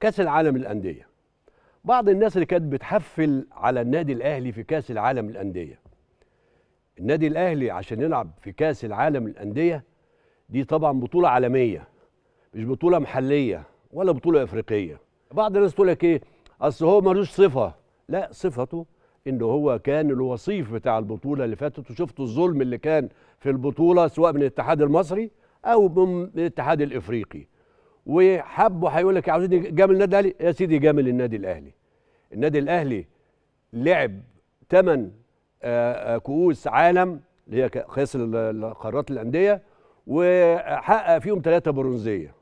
كاس العالم للانديه بعض الناس اللي كانت بتحفل على النادي الاهلي في كاس العالم للانديه النادي الاهلي عشان يلعب في كاس العالم للانديه دي طبعا بطوله عالميه مش بطوله محليه ولا بطوله افريقيه بعض الناس تقول لك ايه اصل هو ملوش صفه لا صفته ان هو كان الوصيف بتاع البطوله اللي فاتت وشفتوا الظلم اللي كان في البطوله سواء من الاتحاد المصري او من الاتحاد الافريقي وحبوا هيقول لك عاوزين جامل النادي الاهلي يا سيدي جامل النادي الاهلي النادي الاهلي لعب ثمان آه، آه، كؤوس عالم اللي هي كاس القارات الانديه وحقق فيهم ثلاثه برونزيه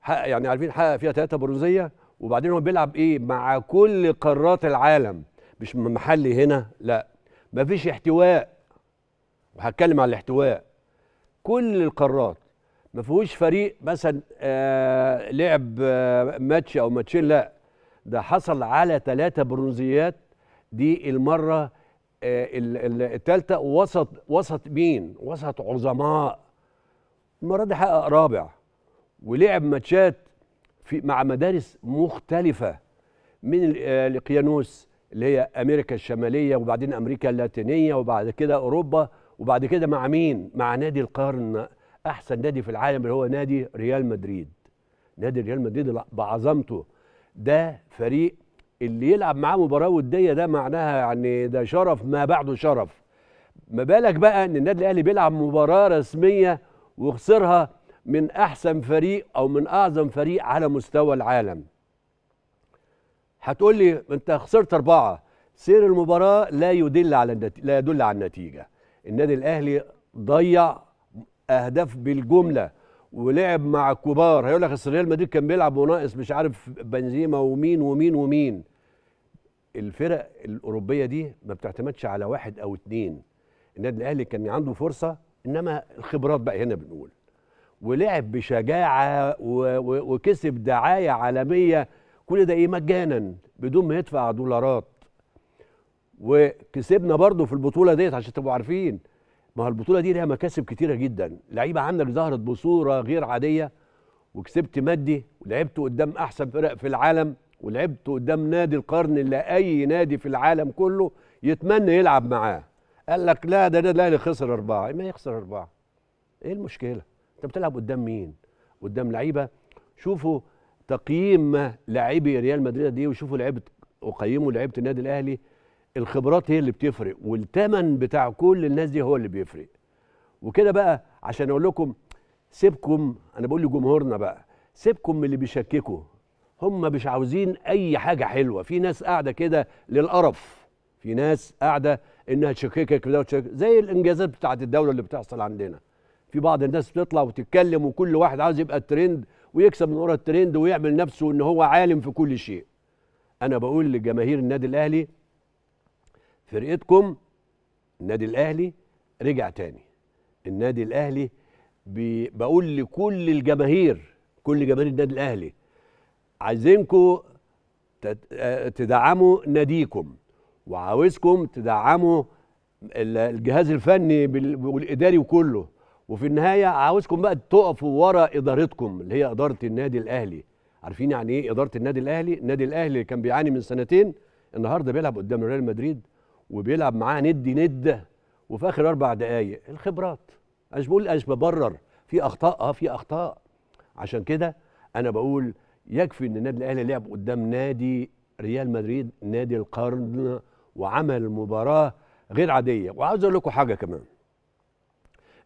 حقق يعني عارفين حقق فيها ثلاثه برونزيه وبعدين هو بيلعب ايه مع كل قارات العالم مش محلي هنا لا مفيش احتواء وهتكلم على الاحتواء كل القارات ما فيهوش فريق مثلا آه لعب آه ماتش او ماتشين لا ده حصل على ثلاثة برونزيات دي المرة آه الثالثة وسط وسط مين؟ وسط عظماء المرة دي حقق رابع ولعب ماتشات في مع مدارس مختلفة من القيانوس آه، اللي هي امريكا الشماليه وبعدين امريكا اللاتينيه وبعد كده اوروبا وبعد كده مع مين؟ مع نادي القرن احسن نادي في العالم اللي هو نادي ريال مدريد نادي ريال مدريد بعظمته ده فريق اللي يلعب معاه مباراه وديه ده معناها يعني ده شرف ما بعده شرف ما بالك بقى ان النادي الاهلي بيلعب مباراه رسميه وخسرها من احسن فريق او من اعظم فريق على مستوى العالم هتقول لي انت خسرت اربعه سير المباراه لا يدل على النتي... لا يدل على النتيجه النادي الاهلي ضيع اهداف بالجمله ولعب مع الكبار هيقول لك اصل ريال مدريد كان بيلعب وناقص مش عارف بنزيما ومين ومين ومين الفرق الاوروبيه دي ما بتعتمدش على واحد او اتنين النادي الاهلي كان عنده فرصه انما الخبرات بقى هنا بنقول ولعب بشجاعه وكسب دعايه عالميه كل ده ايه مجانا بدون ما يدفع دولارات وكسبنا برضه في البطوله ديت عشان تبقوا عارفين ما البطوله دي ليها مكاسب كتيره جدا لعيبه عندك ظهرت بصوره غير عاديه وكسبت مادي ولعبت قدام احسن فرق في العالم ولعبت قدام نادي القرن اللي اي نادي في العالم كله يتمنى يلعب معاه قال لك لا ده الاهلي خسر اربعه ما يخسر اربعه ايه المشكله انت بتلعب قدام مين قدام لعيبه شوفوا تقييم لاعبي ريال مدريد دي إيه، وشوفوا لعيبه وقيموا لعيبه النادي الاهلي الخبرات هي اللي بتفرق والتمن بتاع كل الناس دي هو اللي بيفرق وكده بقى عشان اقول لكم سيبكم انا بقول لجمهورنا بقى سيبكم من اللي بيشككوا هم مش عاوزين اي حاجه حلوه في ناس قاعده كده للقرف في ناس قاعده انها تشككك وتشكك زي الانجازات بتاعت الدوله اللي بتحصل عندنا في بعض الناس بتطلع وتتكلم وكل واحد عاوز يبقى الترند ويكسب من ورا الترند ويعمل نفسه ان هو عالم في كل شيء انا بقول لجماهير النادي الاهلي فرقتكم النادي الاهلي رجع تاني النادي الاهلي بقول لكل الجماهير كل جماهير النادي الاهلي عايزينكم تدعموا ناديكم وعاوزكم تدعموا الجهاز الفني والاداري وكله وفي النهايه عاوزكم بقى تقفوا ورا ادارتكم اللي هي اداره النادي الاهلي عارفين يعني ايه اداره النادي الاهلي النادي الاهلي كان بيعاني من سنتين النهارده بيلعب قدام ريال مدريد وبيلعب معاه ندي ند وفي اخر اربع دقائق الخبرات مش بقول مش ببرر في اخطاء اه في اخطاء عشان كده انا بقول يكفي ان النادي الاهلي لعب قدام نادي ريال مدريد نادي القرن وعمل مباراه غير عاديه وعاوز اقول لكم حاجه كمان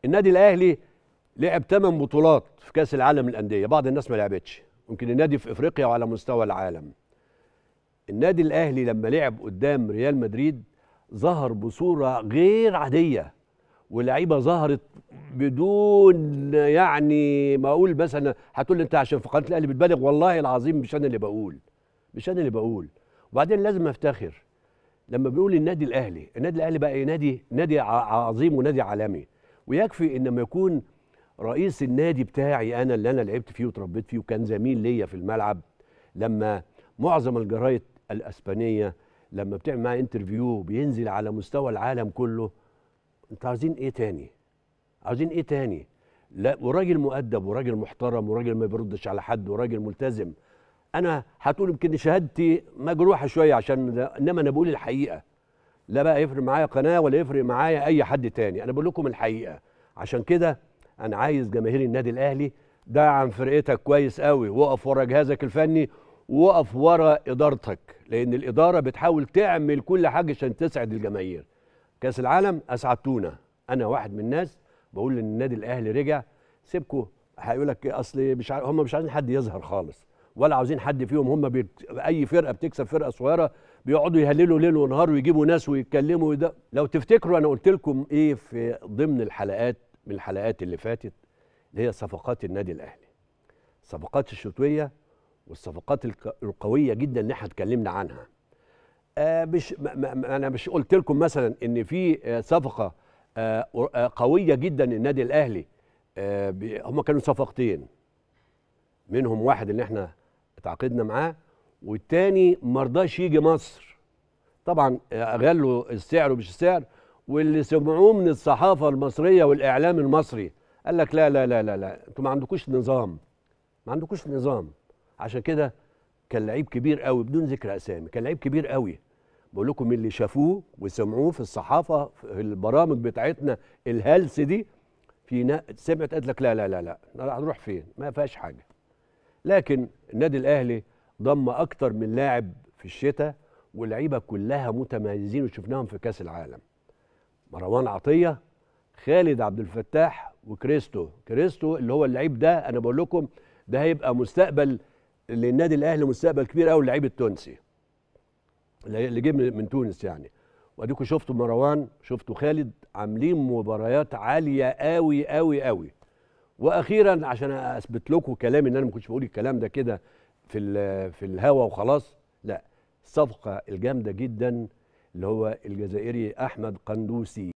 النادي الاهلي لعب ثمان بطولات في كاس العالم للانديه بعض الناس ما لعبتش يمكن النادي في افريقيا وعلى مستوى العالم النادي الاهلي لما لعب قدام ريال مدريد ظهر بصوره غير عاديه واللعيبه ظهرت بدون يعني ما اقول مثلا هتقول انت عشان في قناه الاهلي بتبالغ والله العظيم مش انا اللي بقول مش انا اللي بقول وبعدين لازم افتخر لما بنقول النادي الاهلي النادي الاهلي بقى إيه؟ نادي نادي عظيم ونادي عالمي ويكفي ان ما يكون رئيس النادي بتاعي انا اللي انا لعبت فيه وتربيت فيه وكان زميل ليا في الملعب لما معظم الجرايد الاسبانيه لما بتعمل معاه انترفيو بينزل على مستوى العالم كله انتوا عايزين ايه تاني عايزين ايه تاني لا وراجل مؤدب وراجل محترم وراجل ما بيردش على حد وراجل ملتزم انا هتقول يمكن شهادتي مجروحه شويه عشان ده انما انا بقول الحقيقه لا بقى يفرق معايا قناه ولا يفرق معايا اي حد تاني انا بقول لكم الحقيقه عشان كده انا عايز جماهير النادي الاهلي دعم فرقتك كويس قوي وقف ورا جهازك الفني وقف ورا ادارتك لان الاداره بتحاول تعمل كل حاجه عشان تسعد الجماهير كاس العالم اسعدتونا انا واحد من الناس بقول للنادي الاهلي رجع سيبكوا هيقول لك اصل مش ع... هم مش عايزين حد يظهر خالص ولا عاوزين حد فيهم هم بي... اي فرقه بتكسب فرقه صغيره بيقعدوا يهللوا ليل ونهار ويجيبوا ناس ويتكلموا وده لو تفتكروا انا قلت لكم ايه في ضمن الحلقات من الحلقات اللي فاتت اللي هي صفقات النادي الاهلي صفقات الشتويه والصفقات القويه جدا اللي احنا اتكلمنا عنها آه مش ما ما انا مش قلت لكم مثلا ان في آه، صفقه آه،, آه قويه جدا النادي الاهلي آه هم كانوا صفقتين منهم واحد اللي احنا اتعاقدنا معاه والتاني ما رضاش يجي مصر طبعا آه، غلوا السعر ومش السعر واللي سمعوه من الصحافه المصريه والاعلام المصري قال لك لا لا لا لا لا انتوا ما عندكوش نظام ما عندكوش نظام عشان كده كان لعيب كبير قوي بدون ذكر اسامي كان لعيب كبير قوي بقول لكم اللي شافوه وسمعوه في الصحافه في البرامج بتاعتنا الهلس دي في نا... سمعت قالت لك لا لا لا لا هنروح فين ما فيهاش حاجه لكن النادي الاهلي ضم اكتر من لاعب في الشتاء واللعيبه كلها متميزين وشفناهم في كاس العالم مروان عطيه خالد عبد الفتاح وكريستو كريستو اللي هو اللعيب ده انا بقول لكم ده هيبقى مستقبل للنادي الاهلي مستقبل كبير قوي اللعيب التونسي اللي جه من تونس يعني واديكم شفتوا مروان شفتوا خالد عاملين مباريات عاليه قوي قوي قوي واخيرا عشان اثبت لكم كلامي ان انا ما كنتش بقول الكلام ده كده في في الهوا وخلاص لا الصفقه الجامده جدا اللي هو الجزائري احمد قندوسي